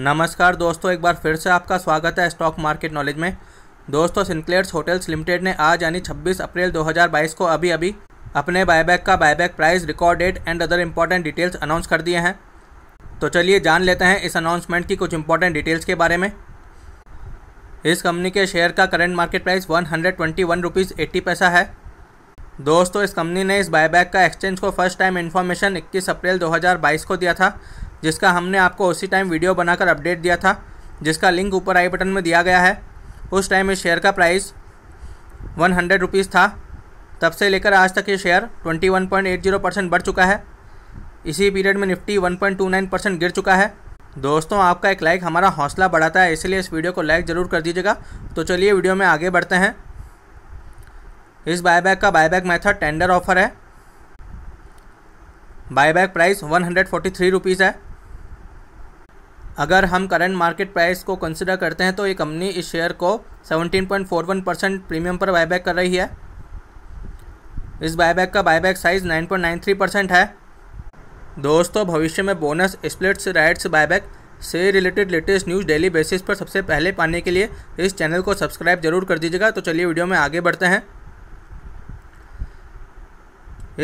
नमस्कार दोस्तों एक बार फिर से आपका स्वागत है स्टॉक मार्केट नॉलेज में दोस्तों सिंक्लेयर्स होटल्स लिमिटेड ने आज यानी 26 अप्रैल 2022 को अभी अभी अपने बायबैक का buyback price record date and other important details announce कर दिए हैं तो चलिए जान लेते हैं इस अनाउंसमेंट की कुछ इंपॉर्टेंट डिटेल्स के बारे में इस कंपनी के शेयर का current market price one hundred पैसा है दोस्तों इस कंपनी ने इस बायबैक का एक्सचेंज को फर्स्ट टाइम इन्फॉर्मेशन 21 अप्रैल 2022 को दिया था जिसका हमने आपको उसी टाइम वीडियो बनाकर अपडेट दिया था जिसका लिंक ऊपर आई बटन में दिया गया है उस टाइम इस शेयर का प्राइस वन हंड्रेड रुपीज़ था तब से लेकर आज तक ये share twenty one point eight zero percent बढ़ चुका है इसी पीरियड में Nifty one point two nine percent गिर चुका है दोस्तों आपका एक लाइक हमारा हौसला बढ़ाता है इसलिए इस वीडियो को लाइक ज़रूर कर दीजिएगा तो चलिए वीडियो में आगे बढ़ते हैं इस बायबैक का बायबैक मेथड टेंडर ऑफर है buyback price one hundred forty three rupees है अगर हम करंट मार्केट प्राइस को कंसिडर करते हैं तो ये कंपनी इस शेयर को 17.41 परसेंट प्रीमियम पर बायबैक कर रही है इस बायबैक का बायबैक साइज 9.93 परसेंट है दोस्तों भविष्य में बोनस स्प्लिट्स राइट्स बायबैक से related latest news daily basis पर सबसे पहले पाने के लिए इस चैनल को सब्सक्राइब जरूर कर दीजिएगा तो चलिए वीडियो में आगे बढ़ते हैं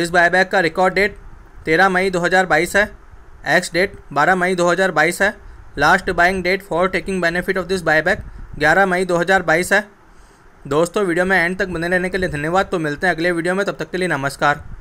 इस बायबैक का रिकॉर्ड डेट 13 मई 2022 है एक्स डेट 12 मई 2022 है last buying date for taking benefit of this buyback 11 मई 2022 है दोस्तों वीडियो में एंड तक बने रहने के लिए धन्यवाद तो मिलते हैं अगले वीडियो में तब तक के लिए नमस्कार